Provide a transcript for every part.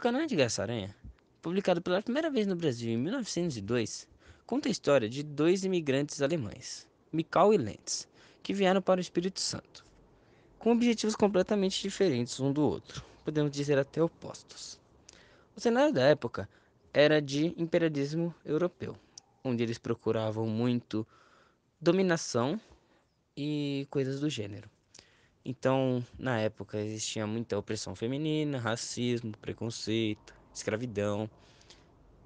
Tucano de Garça-Aranha, publicado pela primeira vez no Brasil em 1902, conta a história de dois imigrantes alemães, Mikau e Lentz, que vieram para o Espírito Santo, com objetivos completamente diferentes um do outro, podemos dizer até opostos. O cenário da época era de imperialismo europeu, onde eles procuravam muito dominação e coisas do gênero. Então, na época existia muita opressão feminina, racismo, preconceito, escravidão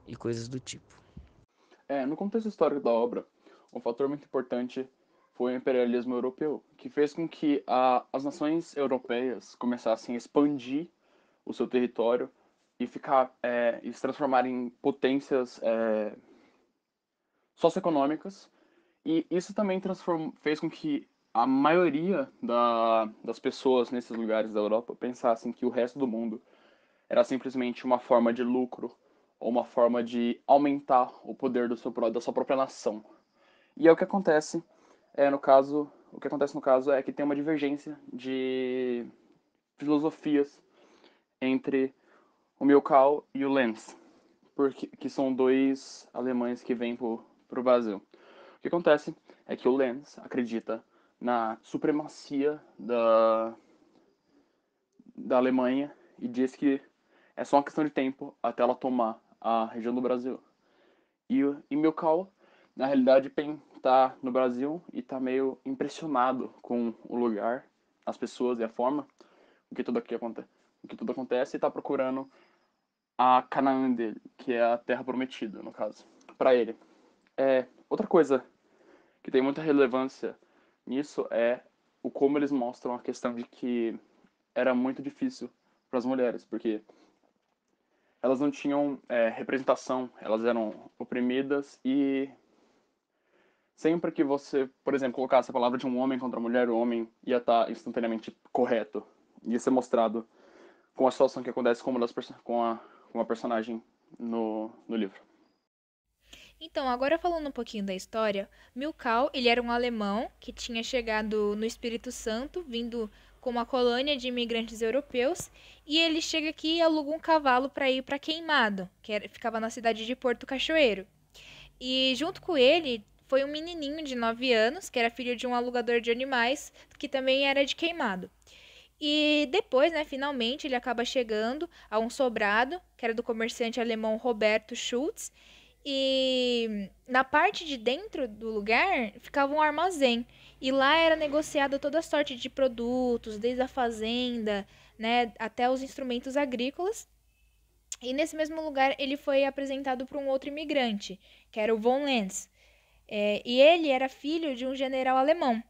e coisas do tipo. É, no contexto histórico da obra, um fator muito importante foi o imperialismo europeu, que fez com que a, as nações europeias começassem a expandir o seu território e ficar é, e se transformarem em potências é, socioeconômicas. E isso também fez com que a maioria da, das pessoas nesses lugares da Europa pensassem que o resto do mundo era simplesmente uma forma de lucro ou uma forma de aumentar o poder do seu, da sua própria nação. E é o que acontece, é, no caso, o que acontece no caso é que tem uma divergência de filosofias entre o Milkau e o Lenz, porque, que são dois alemães que vêm para o Brasil. O que acontece é que o Lenz acredita na supremacia da, da Alemanha e diz que é só uma questão de tempo até ela tomar a região do Brasil. E, e Milkau, na realidade, está no Brasil e está meio impressionado com o lugar, as pessoas e a forma, o que tudo aqui acontece, o que tudo acontece e está procurando a Canaã dele, que é a Terra Prometida, no caso, para ele. É, outra coisa que tem muita relevância nisso é o como eles mostram a questão de que era muito difícil para as mulheres, porque elas não tinham é, representação, elas eram oprimidas e sempre que você, por exemplo, colocasse a palavra de um homem contra a mulher, o homem ia estar tá instantaneamente correto, ia ser mostrado com a situação que acontece com uma, das, com a, com personagem no, no livro. Então, agora falando um pouquinho da história, Milkau, ele era um alemão que tinha chegado no Espírito Santo, vindo com uma colônia de imigrantes europeus, e ele chega aqui e aluga um cavalo para ir para Queimado, que era, ficava na cidade de Porto Cachoeiro. E junto com ele foi um menininho de 9 anos, que era filho de um alugador de animais, que também era de Queimado. E depois, né, finalmente, ele acaba chegando a um sobrado, que era do comerciante alemão Roberto Schultz, e na parte de dentro do lugar ficava um armazém. E lá era negociada toda sorte de produtos, desde a fazenda, né, até os instrumentos agrícolas. E nesse mesmo lugar ele foi apresentado para um outro imigrante, que era o Von Lenz. É, e ele era filho de um general alemão.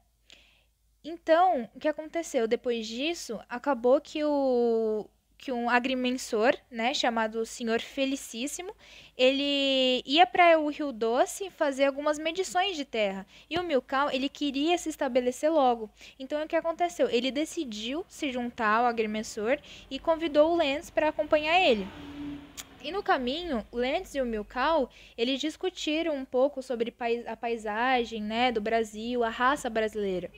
Então, o que aconteceu? Depois disso, acabou que o, que um agrimensor, né, chamado Senhor Felicíssimo, ele ia para o Rio Doce fazer algumas medições de terra. E o Milcau, ele queria se estabelecer logo. Então, o que aconteceu? Ele decidiu se juntar ao agrimensor e convidou o Lenz para acompanhar ele. E no caminho, Lentz e o Milkau, eles discutiram um pouco sobre a paisagem, né, do Brasil, a raça brasileira.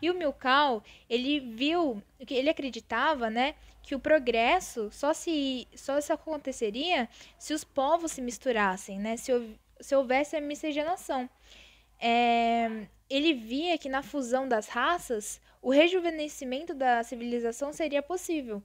E o Milkau, ele viu, ele acreditava, né, que o progresso só se só se aconteceria se os povos se misturassem, né? Se, se houvesse a miscigenação. É, ele via que na fusão das raças o rejuvenescimento da civilização seria possível.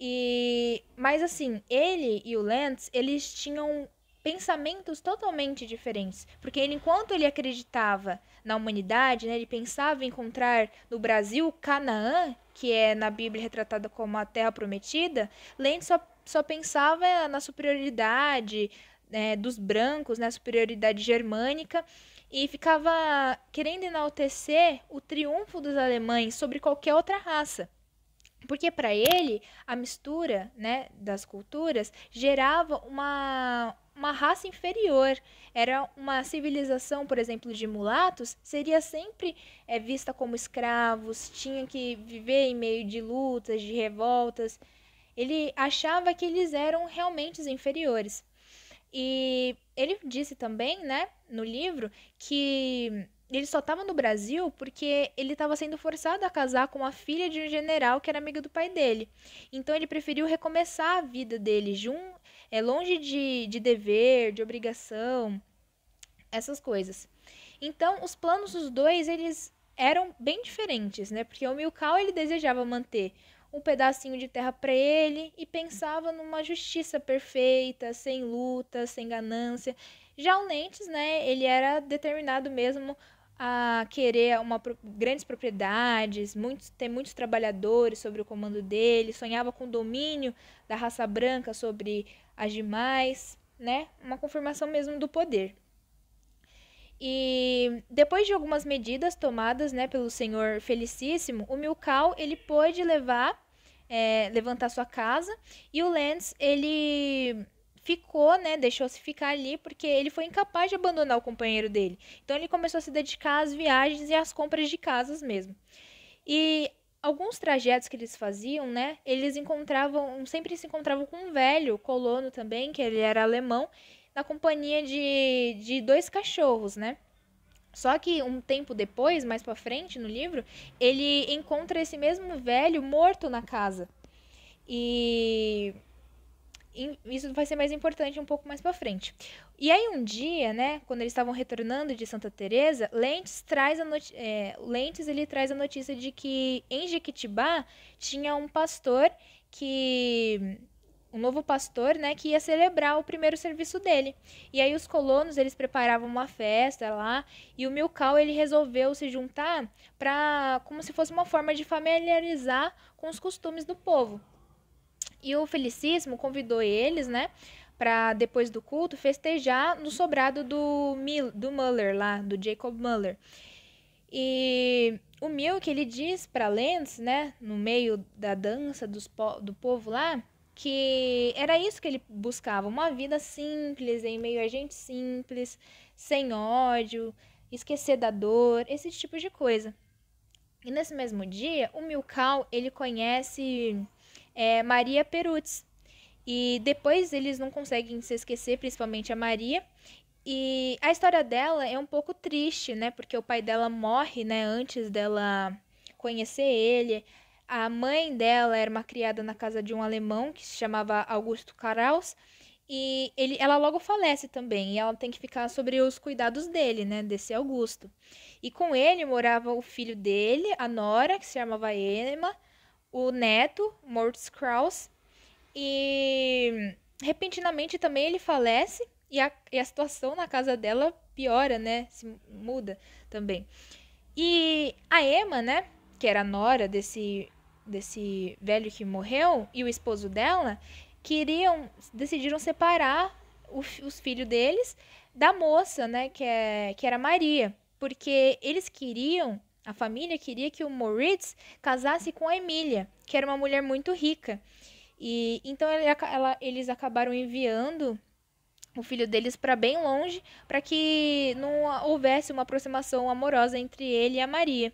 E mas assim, ele e o Lentz, eles tinham pensamentos totalmente diferentes, porque ele, enquanto ele acreditava na humanidade, né, ele pensava encontrar no Brasil Canaã, que é na Bíblia retratada como a Terra Prometida, Lente só, só pensava na superioridade né, dos brancos, na né, superioridade germânica, e ficava querendo enaltecer o triunfo dos alemães sobre qualquer outra raça. Porque para ele, a mistura né, das culturas gerava uma, uma raça inferior. Era uma civilização, por exemplo, de mulatos, seria sempre é, vista como escravos, tinha que viver em meio de lutas, de revoltas. Ele achava que eles eram realmente os inferiores. E ele disse também, né, no livro, que ele só estava no Brasil porque ele estava sendo forçado a casar com a filha de um general que era amigo do pai dele. Então ele preferiu recomeçar a vida dele junto é, longe de, de dever, de obrigação, essas coisas. Então os planos dos dois eles eram bem diferentes, né? Porque o Milkau ele desejava manter um pedacinho de terra para ele e pensava numa justiça perfeita, sem luta, sem ganância. Já o Lentes, né, ele era determinado mesmo a querer uma, grandes propriedades, muitos, ter muitos trabalhadores sobre o comando dele, sonhava com o domínio da raça branca sobre as demais, né? Uma confirmação mesmo do poder. E depois de algumas medidas tomadas né, pelo senhor Felicíssimo, o Milcal ele pôde levar, é, levantar sua casa e o Lance ele ficou, né, deixou-se ficar ali porque ele foi incapaz de abandonar o companheiro dele. Então ele começou a se dedicar às viagens e às compras de casas mesmo. E alguns trajetos que eles faziam, né, eles encontravam, sempre se encontravam com um velho colono também, que ele era alemão, na companhia de, de dois cachorros, né? Só que um tempo depois, mais para frente no livro, ele encontra esse mesmo velho morto na casa. E isso vai ser mais importante um pouco mais para frente. E aí um dia, né, quando eles estavam retornando de Santa Teresa, Lentes traz a é, Lentes ele traz a notícia de que em Jequitibá tinha um pastor que um novo pastor, né, que ia celebrar o primeiro serviço dele. E aí os colonos, eles preparavam uma festa lá, e o Milcau, ele resolveu se juntar para como se fosse uma forma de familiarizar com os costumes do povo. E o Felicíssimo convidou eles, né, para depois do culto festejar no sobrado do Mil, do Muller lá, do Jacob Muller. E o Milk ele diz para Lenz, né, no meio da dança dos do povo lá, que era isso que ele buscava, uma vida simples, em meio a gente simples, sem ódio, esquecer da dor, esse tipo de coisa. E nesse mesmo dia, o Milkal ele conhece é Maria Perutz. E depois eles não conseguem se esquecer, principalmente a Maria. E a história dela é um pouco triste, né? Porque o pai dela morre, né? Antes dela conhecer ele. A mãe dela era uma criada na casa de um alemão que se chamava Augusto Karaus. E ele, ela logo falece também, e ela tem que ficar sobre os cuidados dele, né? Desse Augusto. E com ele morava o filho dele, a Nora, que se chamava Enema, o neto, Mortis Kraus, e repentinamente também ele falece e a, e a situação na casa dela piora, né? Se muda também. E a Emma, né, que era a nora desse, desse velho que morreu, e o esposo dela, queriam, decidiram separar o, os filhos deles da moça, né, que, é, que era Maria, porque eles queriam a família queria que o Moritz casasse com a Emília, que era uma mulher muito rica. E então ele, ela, eles acabaram enviando o filho deles para bem longe, para que não houvesse uma aproximação amorosa entre ele e a Maria.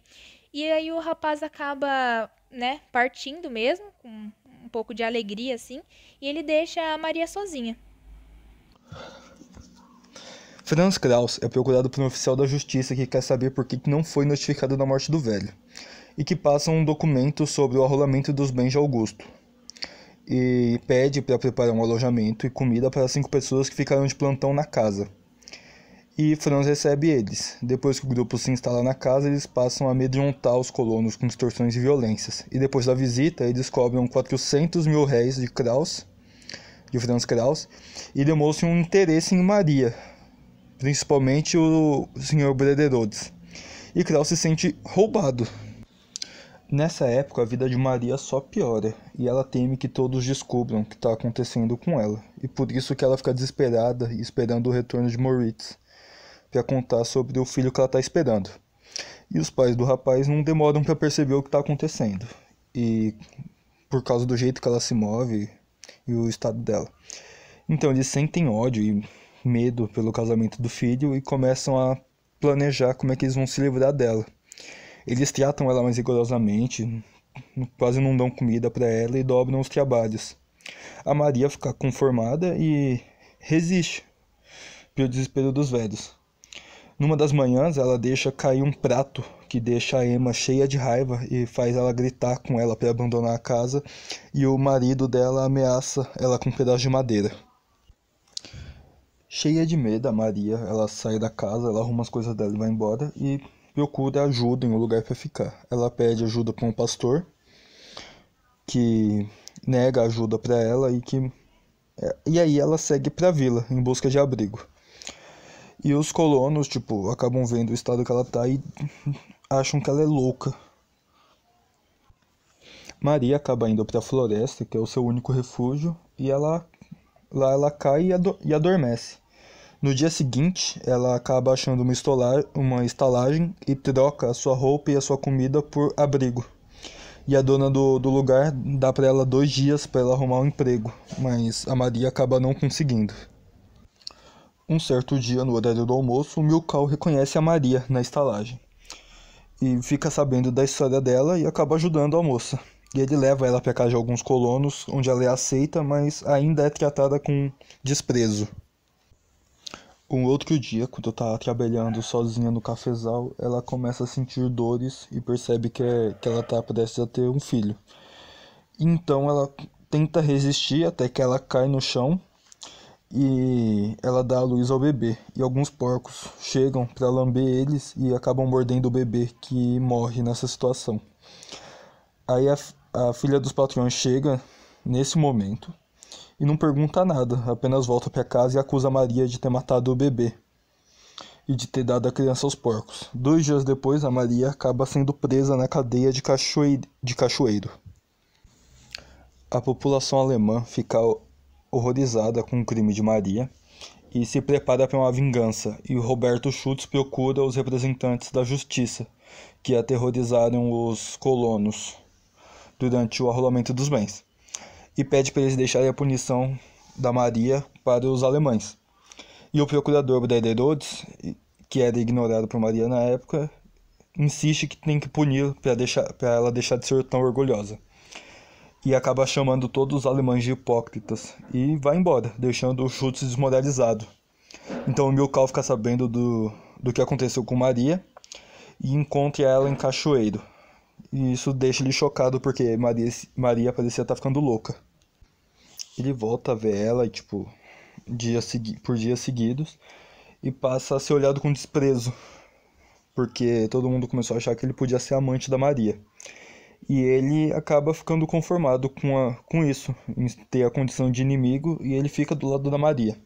E aí o rapaz acaba, né, partindo mesmo, com um pouco de alegria assim, e ele deixa a Maria sozinha. Franz Kraus é procurado por um oficial da justiça que quer saber por que não foi notificado da morte do velho e que passa um documento sobre o arrolamento dos bens de Augusto e pede para preparar um alojamento e comida para cinco pessoas que ficaram de plantão na casa. E Franz recebe eles. Depois que o grupo se instala na casa, eles passam a amedrontar os colonos com extorsões e violências. E depois da visita, eles cobram 400 mil réis de Kraus, de Franz Kraus, e demonstram um interesse em Maria, principalmente o Sr. Brederodes, e Krau se sente roubado. Nessa época, a vida de Maria só piora e ela teme que todos descubram o que está acontecendo com ela, e por isso que ela fica desesperada esperando o retorno de Moritz para contar sobre o filho que ela está esperando. E os pais do rapaz não demoram para perceber o que está acontecendo, e por causa do jeito que ela se move e o estado dela. Então eles sentem ódio e medo pelo casamento do filho e começam a planejar como é que eles vão se livrar dela. Eles tratam ela mais rigorosamente, quase não dão comida para ela e dobram os trabalhos. A Maria fica conformada e resiste, pelo desespero dos velhos. Numa das manhãs, ela deixa cair um prato que deixa a Emma cheia de raiva e faz ela gritar com ela para abandonar a casa, e o marido dela ameaça ela com um pedaço de madeira. Cheia de medo, a Maria, ela sai da casa, ela arruma as coisas dela e vai embora e procura ajuda em um lugar para ficar. Ela pede ajuda para um pastor que nega ajuda para ela e que é, e aí ela segue para a vila em busca de abrigo. E os colonos, tipo, acabam vendo o estado que ela tá e acham que ela é louca. Maria acaba indo para a floresta, que é o seu único refúgio, e ela lá ela cai e, adormece. No dia seguinte, ela acaba achando uma, uma estalagem e troca a sua roupa e a sua comida por abrigo. E a dona do, do lugar dá para ela dois dias para ela arrumar um emprego, mas a Maria acaba não conseguindo. Um certo dia, no horário do almoço, Milkau reconhece a Maria na estalagem e fica sabendo da história dela e acaba ajudando a moça. E ele leva ela para casa de alguns colonos, onde ela é aceita, mas ainda é tratada com desprezo. Um outro dia, quando eu tava trabalhando sozinha no cafezal, ela começa a sentir dores e percebe que, é, que ela está prestes a ter um filho. Então ela tenta resistir até que ela cai no chão e ela dá a luz ao bebê. E alguns porcos chegam para lamber eles e acabam mordendo o bebê que morre nessa situação. Aí a, a filha dos patrões chega nesse momento e não pergunta nada, apenas volta para casa e acusa Maria de ter matado o bebê e de ter dado a criança aos porcos. Dois dias depois, a Maria acaba sendo presa na cadeia de, Cachoeiro. A população alemã fica horrorizada com o crime de Maria e se prepara para uma vingança, e Roberto Schutz procura os representantes da justiça que aterrorizaram os colonos durante o arrolamento dos bens e pede para eles deixarem a punição da Maria para os alemães. E o procurador Brederodes, que era ignorado por Maria na época, insiste que tem que punir para ela deixar de ser tão orgulhosa. E acaba chamando todos os alemães de hipócritas e vai embora, deixando o Schultz desmoralizado. Então o Milkau fica sabendo do, do que aconteceu com Maria e encontra ela em Cachoeiro. E isso deixa ele chocado porque Maria, Maria parecia estar tá ficando louca ele volta a ver ela, tipo, dia segui por dias seguidos e passa a ser olhado com desprezo, porque todo mundo começou a achar que ele podia ser amante da Maria. E ele acaba ficando conformado com, a, com isso, em ter a condição de inimigo, e ele fica do lado da Maria.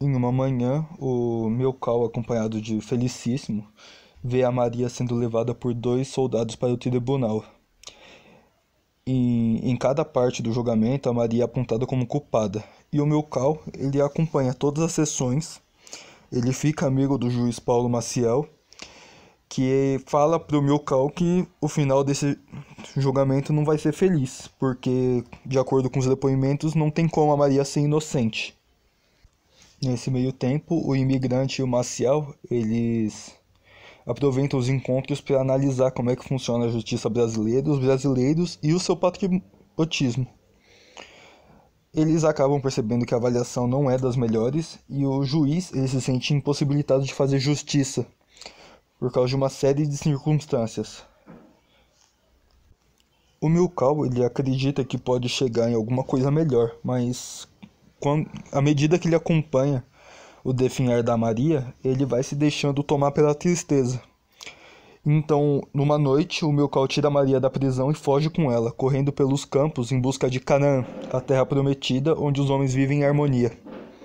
Em uma manhã, o Milkau, acompanhado de Felicíssimo, vê a Maria sendo levada por dois soldados para o tribunal, em cada parte do julgamento, a Maria é apontada como culpada. E o Milkau, ele acompanha todas as sessões. Ele fica amigo do juiz Paulo Maciel, que fala para o Milkau que o final desse julgamento não vai ser feliz, porque, de acordo com os depoimentos, não tem como a Maria ser inocente. Nesse meio tempo, o imigrante e o Maciel, eles aproveita os encontros para analisar como é que funciona a justiça brasileira, os brasileiros e o seu patriotismo. Eles acabam percebendo que a avaliação não é das melhores e o juiz ele se sente impossibilitado de fazer justiça por causa de uma série de circunstâncias. O Milkau ele acredita que pode chegar em alguma coisa melhor, mas quando, à medida que ele acompanha o definhar da Maria, ele vai se deixando tomar pela tristeza. Então, numa noite, o Milcau tira Maria da prisão e foge com ela, correndo pelos campos em busca de Canaã, a terra prometida onde os homens vivem em harmonia.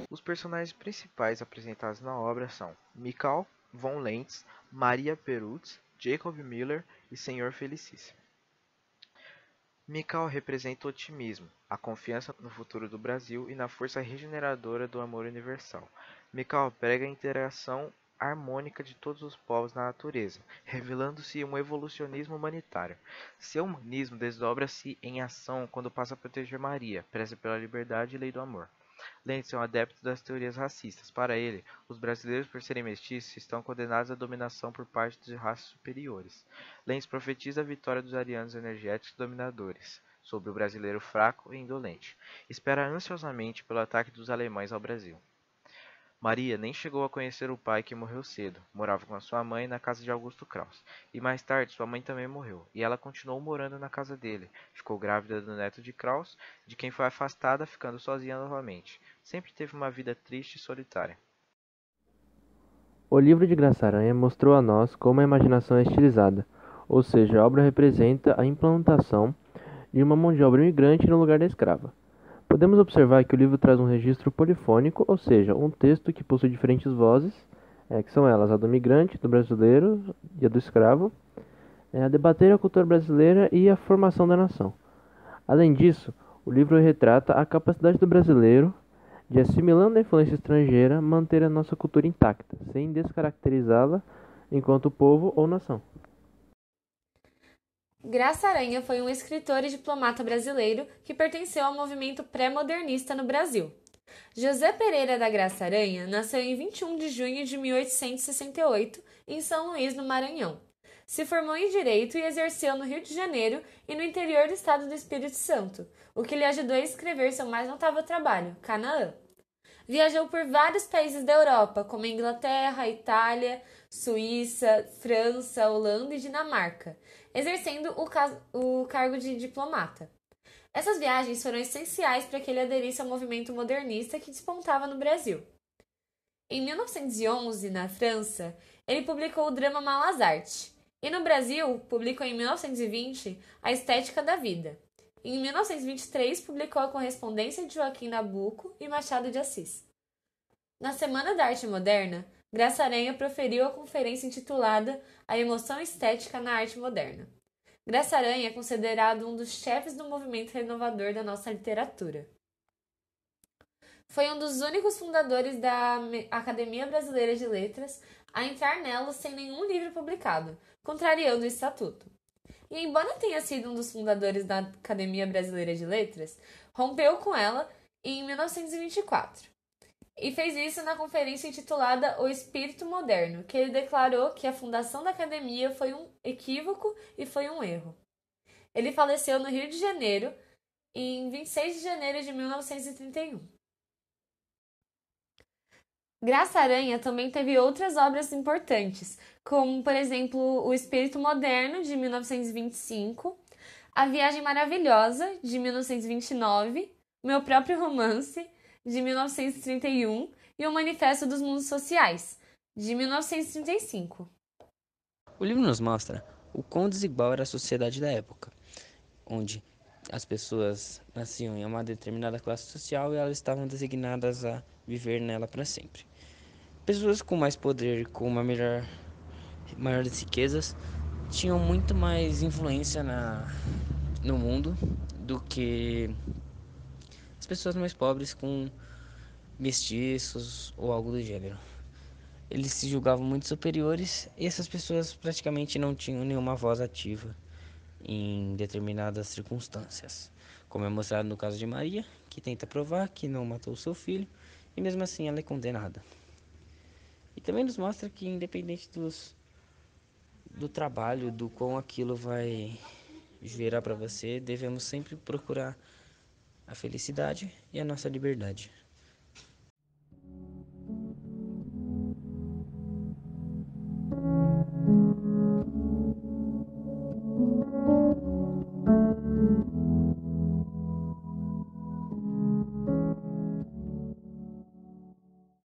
Os personagens principais apresentados na obra são Mikal, Von Lentz, Maria Perutz, Jacob Miller e Senhor Felicíssimo. Mikal representa o otimismo, a confiança no futuro do Brasil e na força regeneradora do amor universal. Mical prega a interação harmônica de todos os povos na natureza, revelando-se um evolucionismo humanitário. Seu humanismo desdobra-se em ação quando passa a proteger Maria, preza pela liberdade e lei do amor. Lentz é um adepto das teorias racistas. Para ele, os brasileiros, por serem mestiços, estão condenados à dominação por parte de raças superiores. Lentz profetiza a vitória dos arianos energéticos dominadores sobre o brasileiro fraco e indolente. Espera ansiosamente pelo ataque dos alemães ao Brasil. Maria nem chegou a conhecer o pai que morreu cedo, morava com a sua mãe na casa de Augusto Kraus. E mais tarde sua mãe também morreu, e ela continuou morando na casa dele. Ficou grávida do neto de Kraus, de quem foi afastada, ficando sozinha novamente. Sempre teve uma vida triste e solitária. O livro de Graça Aranha mostrou a nós como a imaginação é estilizada, ou seja, a obra representa a implantação de uma mão de obra imigrante no lugar da escrava. Podemos observar que o livro traz um registro polifônico, ou seja, um texto que possui diferentes vozes, é, que são elas a do migrante, do brasileiro e a do escravo, é, a debater a cultura brasileira e a formação da nação. Além disso, o livro retrata a capacidade do brasileiro de, assimilando a influência estrangeira, manter a nossa cultura intacta, sem descaracterizá-la enquanto povo ou nação. Graça Aranha foi um escritor e diplomata brasileiro que pertenceu ao movimento pré-modernista no Brasil. José Pereira da Graça Aranha nasceu em 21 de junho de 1868 em São Luís, no Maranhão. Se formou em Direito e exerceu no Rio de Janeiro e no interior do estado do Espírito Santo, o que lhe ajudou a escrever seu mais notável trabalho, Canaã. Viajou por vários países da Europa, como Inglaterra, Itália, Suíça, França, Holanda e Dinamarca, exercendo o, caso, o cargo de diplomata. Essas viagens foram essenciais para que ele aderisse ao movimento modernista que despontava no Brasil. Em 1911, na França, ele publicou o drama Malazarte, e no Brasil, publicou em 1920 A Estética da Vida. Em 1923, publicou a correspondência de Joaquim Nabuco e Machado de Assis. Na Semana da Arte Moderna, Graça Aranha proferiu a conferência intitulada A Emoção Estética na Arte Moderna. Graça Aranha é considerado um dos chefes do movimento renovador da nossa literatura. Foi um dos únicos fundadores da Academia Brasileira de Letras a entrar nela sem nenhum livro publicado, contrariando o estatuto. E embora tenha sido um dos fundadores da Academia Brasileira de Letras, rompeu com ela em 1924, e fez isso na conferência intitulada O Espírito Moderno, que ele declarou que a fundação da academia foi um equívoco e foi um erro. Ele faleceu no Rio de Janeiro em 26 de janeiro de 1931. Graça Aranha também teve outras obras importantes, como, por exemplo, O Espírito Moderno, de 1925, A Viagem Maravilhosa, de 1929, Meu Próprio Romance, de 1931, e o Manifesto dos Mundos Sociais, de 1935. O livro nos mostra o quão desigual era a sociedade da época, onde as pessoas nasciam em uma determinada classe social e elas estavam designadas a viver nela para sempre. Pessoas com mais poder, com uma melhor, maiores riquezas, tinham muito mais influência na, no mundo do que pessoas mais pobres com mestiços ou algo do gênero. Eles se julgavam muito superiores e essas pessoas praticamente não tinham nenhuma voz ativa em determinadas circunstâncias, como é mostrado no caso de Maria, que tenta provar que não matou seu filho e mesmo assim ela é condenada. E também nos mostra que independente dos do trabalho, do quão aquilo vai gerar para você, devemos sempre procurar a felicidade e a nossa liberdade.